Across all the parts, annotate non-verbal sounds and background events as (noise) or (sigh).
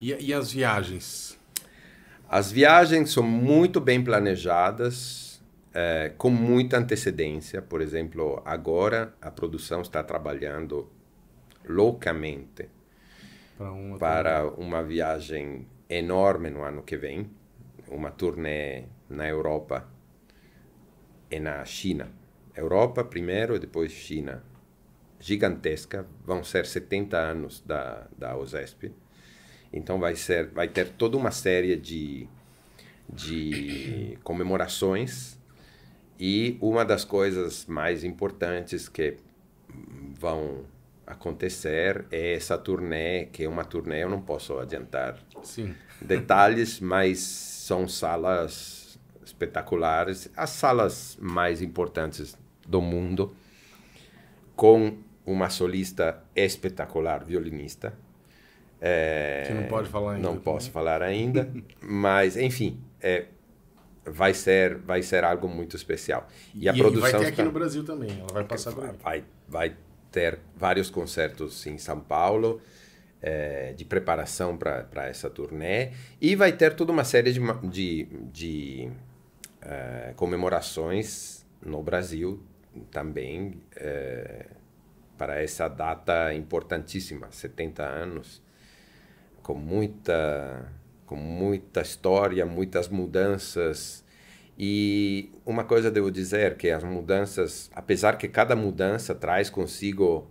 E, e as viagens? As viagens são muito bem planejadas, é, com muita antecedência. Por exemplo, agora a produção está trabalhando loucamente para uma, para uma viagem enorme no ano que vem uma turnê na Europa e na China. Europa primeiro e depois China. Gigantesca, vão ser 70 anos da, da OSESP. Então vai, ser, vai ter toda uma série de, de comemorações e uma das coisas mais importantes que vão acontecer é essa turnê, que é uma turnê, eu não posso adiantar Sim. detalhes, mas são salas espetaculares, as salas mais importantes do mundo, com uma solista espetacular, violinista, é, que não pode falar ainda. Não né? posso falar ainda, (laughs) mas enfim, é, vai ser vai ser algo muito especial. E, e a produção vai ter aqui tá... no Brasil também, ela vai passar por aqui. Vai, vai ter vários concertos em São Paulo. É, de preparação para essa turnê e vai ter toda uma série de, de, de uh, comemorações no Brasil também uh, para essa data importantíssima 70 anos com muita com muita história, muitas mudanças. E uma coisa devo dizer que as mudanças, apesar que cada mudança traz consigo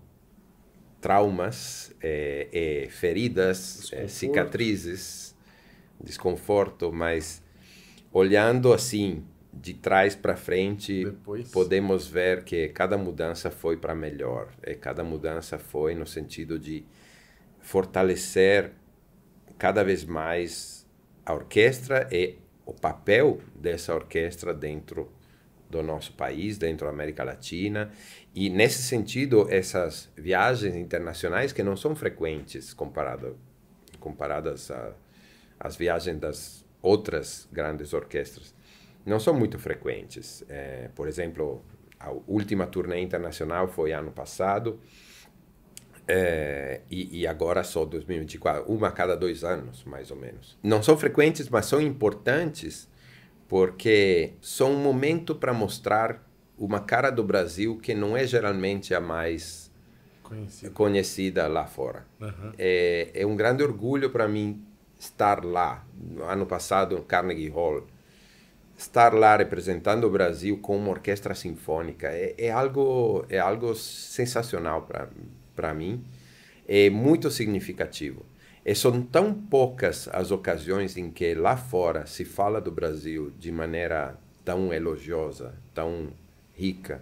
traumas, é, é, feridas, é, cicatrizes, desconforto, mas olhando assim de trás para frente, Depois. podemos ver que cada mudança foi para melhor. E cada mudança foi no sentido de fortalecer cada vez mais a orquestra e o papel dessa orquestra dentro do nosso país, dentro da América Latina. E nesse sentido, essas viagens internacionais que não são frequentes comparado, comparadas às viagens das outras grandes orquestras, não são muito frequentes. É, por exemplo, a última turnê internacional foi ano passado é, e, e, agora só 2024, uma a cada dois anos, mais ou menos. Não são frequentes, mas são importantes porque são um momento para mostrar uma cara do Brasil que não é geralmente a mais conhecida, conhecida lá fora. Uhum. É, é um grande orgulho para mim estar lá, no ano passado, no Carnegie Hall. Estar lá representando o Brasil com uma orquestra sinfônica é, é algo é algo sensacional para para mim, é muito significativo. E é, são tão poucas as ocasiões em que lá fora se fala do Brasil de maneira tão elogiosa, tão rica.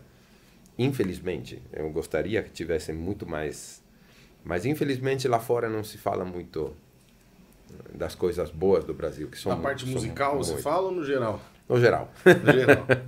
Infelizmente, eu gostaria que tivessem muito mais, mas infelizmente lá fora não se fala muito das coisas boas do Brasil, que são Na parte são musical, você fala ou no geral? No geral. No geral. (laughs)